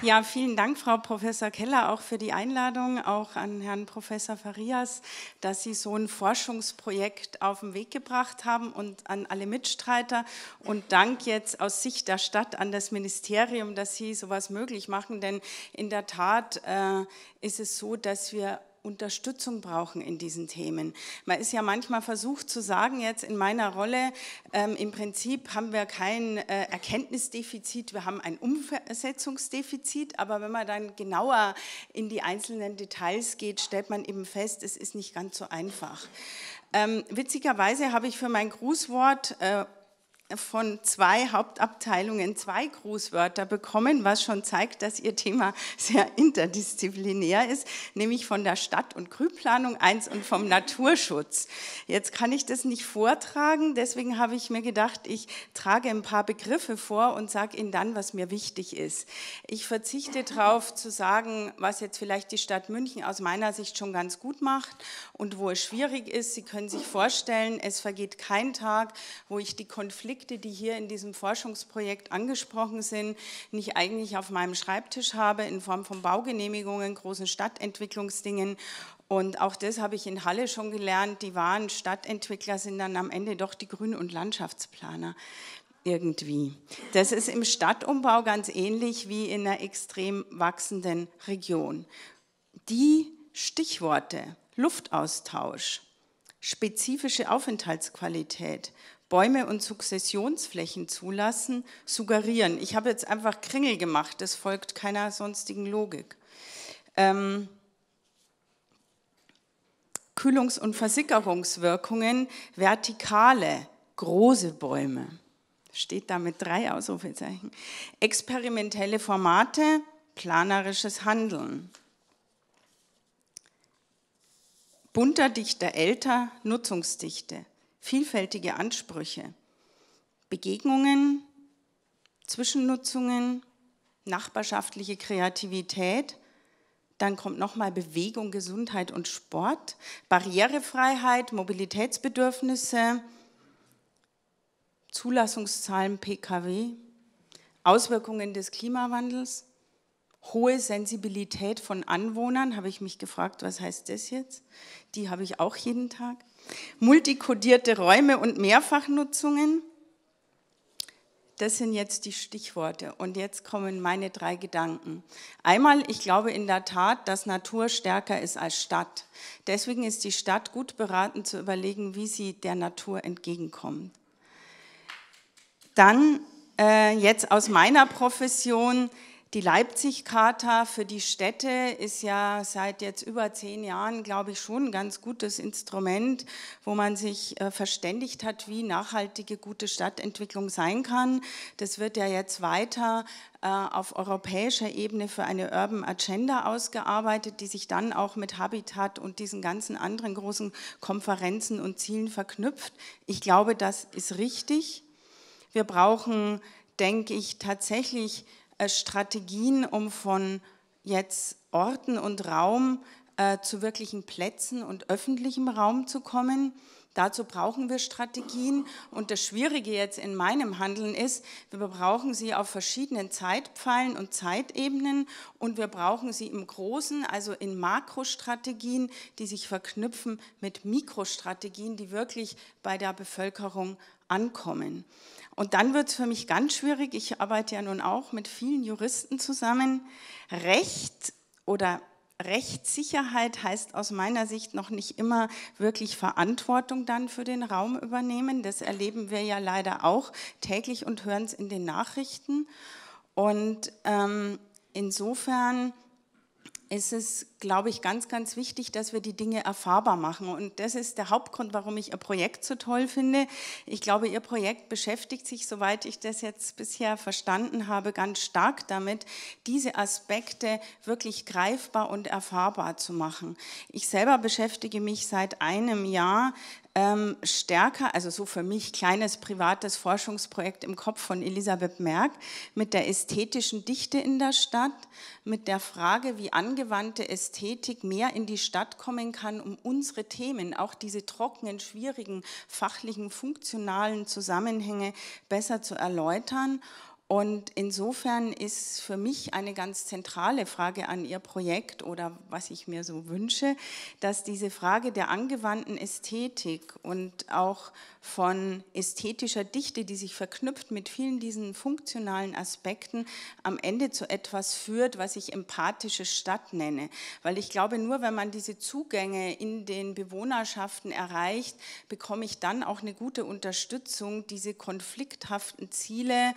Ja, vielen Dank, Frau Professor Keller, auch für die Einladung, auch an Herrn Professor Farias, dass Sie so ein Forschungsprojekt auf den Weg gebracht haben und an alle Mitstreiter. Und Dank jetzt aus Sicht der Stadt an das Ministerium, dass Sie sowas möglich machen, denn in der Tat äh, ist es so, dass wir Unterstützung brauchen in diesen Themen. Man ist ja manchmal versucht zu sagen, jetzt in meiner Rolle, ähm, im Prinzip haben wir kein äh, Erkenntnisdefizit, wir haben ein Umsetzungsdefizit, aber wenn man dann genauer in die einzelnen Details geht, stellt man eben fest, es ist nicht ganz so einfach. Ähm, witzigerweise habe ich für mein Grußwort äh, von zwei Hauptabteilungen zwei Grußwörter bekommen, was schon zeigt, dass ihr Thema sehr interdisziplinär ist, nämlich von der Stadt- und Grünplanung eins und vom Naturschutz. Jetzt kann ich das nicht vortragen, deswegen habe ich mir gedacht, ich trage ein paar Begriffe vor und sage Ihnen dann, was mir wichtig ist. Ich verzichte darauf zu sagen, was jetzt vielleicht die Stadt München aus meiner Sicht schon ganz gut macht und wo es schwierig ist. Sie können sich vorstellen, es vergeht kein Tag, wo ich die Konflikte Konflikte, die hier in diesem Forschungsprojekt angesprochen sind, nicht eigentlich auf meinem Schreibtisch habe in Form von Baugenehmigungen, großen Stadtentwicklungsdingen und auch das habe ich in Halle schon gelernt. Die wahren Stadtentwickler sind dann am Ende doch die Grün- und Landschaftsplaner. Irgendwie. Das ist im Stadtumbau ganz ähnlich wie in einer extrem wachsenden Region. Die Stichworte Luftaustausch, spezifische Aufenthaltsqualität, Bäume und Sukzessionsflächen zulassen, suggerieren. Ich habe jetzt einfach Kringel gemacht, das folgt keiner sonstigen Logik. Ähm, Kühlungs- und Versickerungswirkungen, vertikale, große Bäume. Steht da mit drei Ausrufezeichen. Experimentelle Formate, planerisches Handeln. Bunter, dichter, älter, Nutzungsdichte vielfältige Ansprüche. Begegnungen, Zwischennutzungen, nachbarschaftliche Kreativität, dann kommt nochmal Bewegung, Gesundheit und Sport, Barrierefreiheit, Mobilitätsbedürfnisse, Zulassungszahlen Pkw, Auswirkungen des Klimawandels, hohe Sensibilität von Anwohnern, habe ich mich gefragt, was heißt das jetzt? Die habe ich auch jeden Tag. Multikodierte Räume und Mehrfachnutzungen. Das sind jetzt die Stichworte und jetzt kommen meine drei Gedanken. Einmal, ich glaube in der Tat, dass Natur stärker ist als Stadt. Deswegen ist die Stadt gut beraten zu überlegen, wie sie der Natur entgegenkommt. Dann äh, jetzt aus meiner Profession die Leipzig-Charta für die Städte ist ja seit jetzt über zehn Jahren, glaube ich, schon ein ganz gutes Instrument, wo man sich äh, verständigt hat, wie nachhaltige gute Stadtentwicklung sein kann. Das wird ja jetzt weiter äh, auf europäischer Ebene für eine Urban Agenda ausgearbeitet, die sich dann auch mit Habitat und diesen ganzen anderen großen Konferenzen und Zielen verknüpft. Ich glaube, das ist richtig. Wir brauchen, denke ich, tatsächlich äh, Strategien, um von jetzt Orten und Raum äh, zu wirklichen Plätzen und öffentlichem Raum zu kommen. Dazu brauchen wir Strategien und das Schwierige jetzt in meinem Handeln ist, wir brauchen sie auf verschiedenen Zeitpfeilen und Zeitebenen und wir brauchen sie im Großen, also in Makrostrategien, die sich verknüpfen mit Mikrostrategien, die wirklich bei der Bevölkerung ankommen. Und dann wird es für mich ganz schwierig, ich arbeite ja nun auch mit vielen Juristen zusammen, Recht oder Rechtssicherheit heißt aus meiner Sicht noch nicht immer wirklich Verantwortung dann für den Raum übernehmen. Das erleben wir ja leider auch täglich und hören es in den Nachrichten. Und ähm, insofern ist es glaube ich, ganz, ganz wichtig, dass wir die Dinge erfahrbar machen. Und das ist der Hauptgrund, warum ich Ihr Projekt so toll finde. Ich glaube, Ihr Projekt beschäftigt sich, soweit ich das jetzt bisher verstanden habe, ganz stark damit, diese Aspekte wirklich greifbar und erfahrbar zu machen. Ich selber beschäftige mich seit einem Jahr ähm, stärker, also so für mich kleines privates Forschungsprojekt im Kopf von Elisabeth Merck mit der ästhetischen Dichte in der Stadt, mit der Frage, wie angewandte Ästhetik Ästhetik mehr in die Stadt kommen kann, um unsere Themen, auch diese trockenen, schwierigen, fachlichen, funktionalen Zusammenhänge besser zu erläutern und insofern ist für mich eine ganz zentrale Frage an Ihr Projekt oder was ich mir so wünsche, dass diese Frage der angewandten Ästhetik und auch von ästhetischer Dichte, die sich verknüpft mit vielen diesen funktionalen Aspekten, am Ende zu etwas führt, was ich empathische Stadt nenne. Weil ich glaube, nur wenn man diese Zugänge in den Bewohnerschaften erreicht, bekomme ich dann auch eine gute Unterstützung, diese konflikthaften Ziele,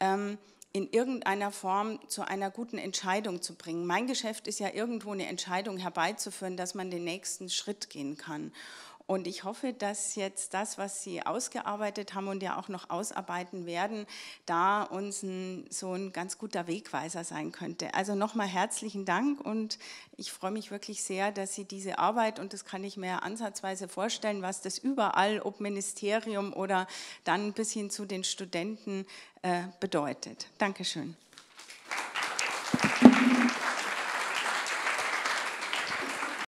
ähm, in irgendeiner Form zu einer guten Entscheidung zu bringen. Mein Geschäft ist ja irgendwo eine Entscheidung herbeizuführen, dass man den nächsten Schritt gehen kann. Und ich hoffe, dass jetzt das, was Sie ausgearbeitet haben und ja auch noch ausarbeiten werden, da uns ein, so ein ganz guter Wegweiser sein könnte. Also nochmal herzlichen Dank und ich freue mich wirklich sehr, dass Sie diese Arbeit, und das kann ich mir ansatzweise vorstellen, was das überall, ob Ministerium oder dann bis hin zu den Studenten, äh, bedeutet. Dankeschön.